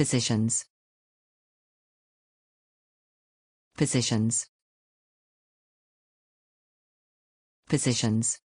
Positions. Positions. Positions.